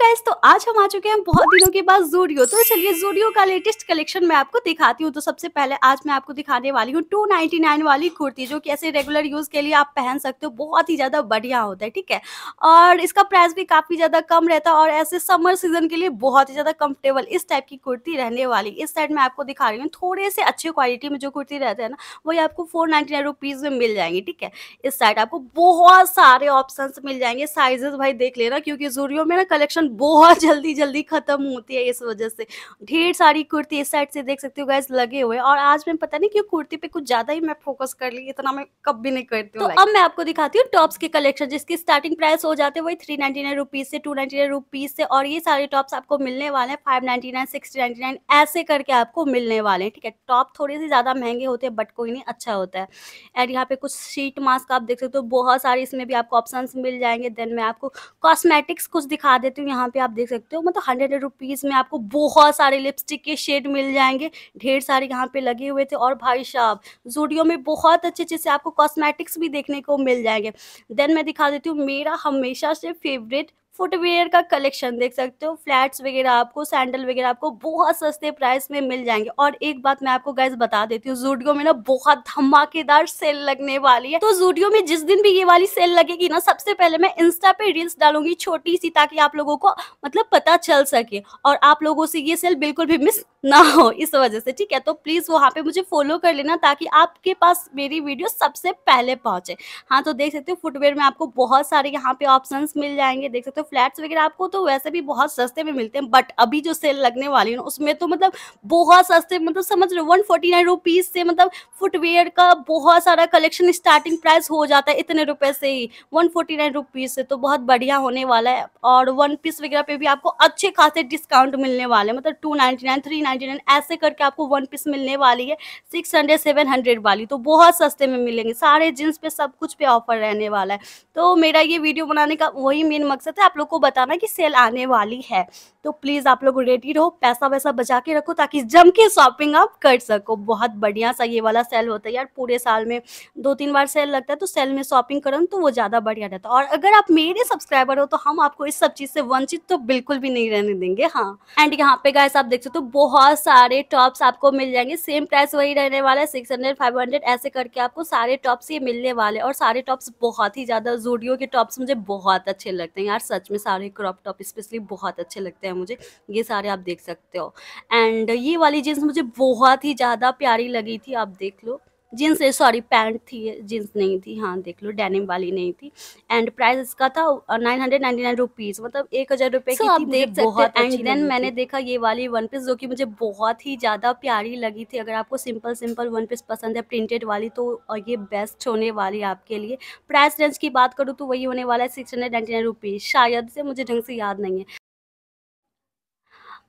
gas तो आज हम आ चुके हैं बहुत दिनों के बाद जूडियो तो चलिए जूडियो का लेटेस्ट कलेक्शन मैं आपको दिखाती हूँ तो सबसे पहले आज मैं आपको दिखाने वाली हूँ टू नाइनटी नाइन वाली कुर्ती जो कि ऐसे रेगुलर यूज के लिए आप पहन सकते हो बहुत ही ज्यादा बढ़िया होता है ठीक है और इसका प्राइस भी काफी ज्यादा कम रहता है और ऐसे समर सीजन के लिए बहुत ही ज्यादा कम्फर्टेबल इस टाइप की कुर्ती रहने वाली इस साइड में आपको दिखा रही हूँ थोड़े से अच्छे क्वालिटी में जो कुर्ती रहते हैं ना वही आपको फोर नाइनटी में मिल जाएंगे ठीक है इस साइड आपको बहुत सारे ऑप्शन मिल जाएंगे साइजेस भाई देख लेना क्योंकि जूडियो में ना कलेक्शन बहुत जल्दी जल्दी ख़त्म होती है इस वजह से ढेर सारी कुर्ती इस साइड से देख सकती हो गैस लगे हुए और आज मैं पता नहीं क्यों कुर्ती पे कुछ ज़्यादा ही मैं फोकस कर ली इतना मैं कब भी नहीं करती हूँ तो अब मैं आपको दिखाती हूँ टॉप्स के कलेक्शन जिसकी स्टार्टिंग प्राइस हो जाते हैं वही थ्री नाइनटी नाइन रुपीज़ से टू नाइनटी नाइन रुपीज़ से और ये सारे टॉप्स आपको मिलने वाले हैं फाइव नाइनटी नाइन नाइन ऐसे करके आपको मिलने वाले हैं ठीक है टॉप थोड़े से ज़्यादा महंगे होते हैं बट कोई नहीं अच्छा होता है एंड यहाँ पे कुछ शीट मास्क आप देख सकते हो बहुत सारे इसमें भी आपको ऑप्शन मिल जाएंगे देन मैं आपको कॉस्मेटिक्स कुछ दिखा देती हूँ यहाँ पे आप देख सकते हो मतलब हंड्रेड रुपीज़ में आपको बहुत सारे लिपस्टिक के शेड मिल जाएंगे ढेर सारे यहाँ पे लगे हुए थे और भाई साहब जूडियो में बहुत अच्छे अच्छे से आपको कॉस्मेटिक्स भी देखने को मिल जाएंगे देन मैं दिखा देती हूँ मेरा हमेशा से फेवरेट फुटवेयर का कलेक्शन देख सकते हो फ्लैट्स वगैरह आपको सैंडल वगैरह आपको बहुत सस्ते प्राइस में मिल जाएंगे और एक बात मैं आपको गैस बता देती हूँ जूडियो में ना बहुत धमाकेदार सेल लगने वाली है तो जूडियो में जिस दिन भी ये वाली सेल लगेगी ना सबसे पहले मैं इंस्टा पे रील्स डालूंगी छोटी सी ताकि आप लोगों को मतलब पता चल सके और आप लोगों से ये सेल बिल्कुल भी मिस ना हो इस वजह से ठीक है तो प्लीज वहां पे मुझे फॉलो कर लेना ताकि आपके पास मेरी वीडियो सबसे पहले पहुंचे हाँ तो देख सकते हो फुटवेयर में आपको बहुत सारे यहाँ पे ऑप्शन मिल जाएंगे देख सकते हो फ्लैट्स वगैरह आपको तो वैसे भी बहुत सस्ते में मिलते हैं बट अभी जो सेल लगने वाली है ना उसमें तो मतलब बहुत सस्ते मतलब समझ रहे वन फोर्टी नाइन रुपीज़ से मतलब फुटवेयर का बहुत सारा कलेक्शन स्टार्टिंग प्राइस हो जाता है इतने रुपए से ही वन फोर्टी नाइन रुपीज़ से तो बहुत बढ़िया होने वाला है और वन पीस वगैरह पे भी आपको अच्छे खासे डिस्काउंट मिलने वाले मतलब two ninety nine three ninety nine ऐसे करके आपको वन पीस मिलने वाली है सिक्स हंड्रेड सेवन हंड्रेड वाली तो बहुत सस्ते में मिलेंगे सारे जींस पे सब कुछ पे ऑफर रहने वाला है तो मेरा ये वीडियो बनाने का वही मेन मकसद है आप लोग को बताना कि सेल आने वाली है तो प्लीज़ आप लोग रेडी रहो पैसा वैसा बचा के रखो ताकि जम के शॉपिंग आप कर सको बहुत बढ़िया सा ये वाला सेल होता है यार पूरे साल में दो तीन बार सेल लगता है तो सेल में शॉपिंग करो तो वो ज़्यादा बढ़िया रहता है और अगर आप मेरे सब्सक्राइबर हो तो हम आपको इस सब चीज़ से वंचित तो बिल्कुल भी नहीं रहने देंगे हाँ एंड यहाँ पे गाय आप देख सकते हो तो बहुत सारे टॉप्स आपको मिल जाएंगे सेम प्राइस वही रहने वाला है सिक्स हंड्रेड फाइव हंड्रेड ऐसे करके आपको सारे टॉप्स ये मिलने वाले और सारे टॉप्स बहुत ही ज़्यादा जूडियो के टॉप्स मुझे बहुत अच्छे लगते हैं यार सच में सारे क्रॉप टॉप स्पेशली बहुत अच्छे लगते हैं मुझे ये सारे आप देख सकते हो एंड ये वाली जीन्स मुझे बहुत ही ज़्यादा प्यारी लगी थी आप देख लो जीन्स सॉरी पैंट थी जीन्स नहीं थी हाँ देख लो डेनिम वाली नहीं थी एंड प्राइस इसका था nine hundred ninety nine rupees मतलब एक हज़ार रुपये so आप देख हो एंड देन मैंने देखा ये वाली वन पीस जो कि मुझे बहुत ही ज़्यादा प्यारी लगी थी अगर आपको सिंपल सिंपल वन पीस पसंद है प्रिंटेड वाली तो ये बेस्ट होने वाली आपके लिए प्राइस रेंज की बात करूँ तो वही होने वाला है six hundred ninety nine rupees शायद से मुझे ढंग से याद नहीं है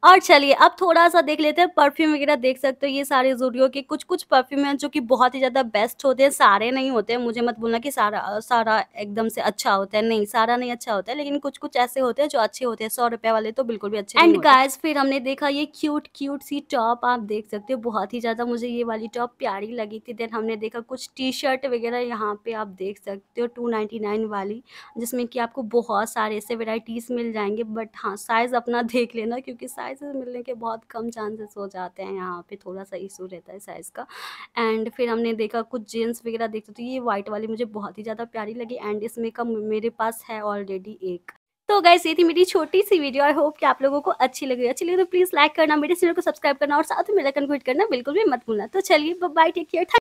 और चलिए अब थोड़ा सा देख लेते हैं परफ्यूम वगैरह देख सकते हो ये सारे जूडियो के कुछ कुछ परफ्यूम हैं जो कि बहुत ही ज़्यादा बेस्ट होते हैं सारे नहीं होते हैं मुझे मत बोलना कि सारा सारा एकदम से अच्छा होता है नहीं सारा नहीं अच्छा होता है लेकिन कुछ कुछ ऐसे होते हैं जो अच्छे होते हैं सौ रुपए वाले तो बिल्कुल भी अच्छे एंड गायस फिर हमने देखा ये क्यूट क्यूट सी टॉप आप देख सकते हो बहुत ही ज़्यादा मुझे ये वाली टॉप प्यारी लगी थी देन हमने देखा कुछ टी शर्ट वगैरह यहाँ पे आप देख सकते हो टू वाली जिसमें कि आपको बहुत सारे ऐसे वेराइटीज़ मिल जाएंगे बट हाँ साइज़ अपना देख लेना क्योंकि साइज साइजेस मिलने के बहुत कम चांसेस हो जाते हैं यहाँ पे थोड़ा सा इशू रहता है साइज़ का एंड फिर हमने देखा कुछ जीन्स वगैरह देखते तो ये वाइट वाली मुझे बहुत ही ज़्यादा प्यारी लगी एंड इसमें का मेरे पास है ऑलरेडी एक तो गैस ये थी मेरी छोटी सी वीडियो आई होप कि आप लोगों को अच्छी लगी अच्छी लगी तो प्लीज़ लाइक करना मेरे चैनल को सब्सक्राइब करना और साथ में बेल आइकन करना बिल्कुल भी मत भूलना तो चलिए बाय टेक केयर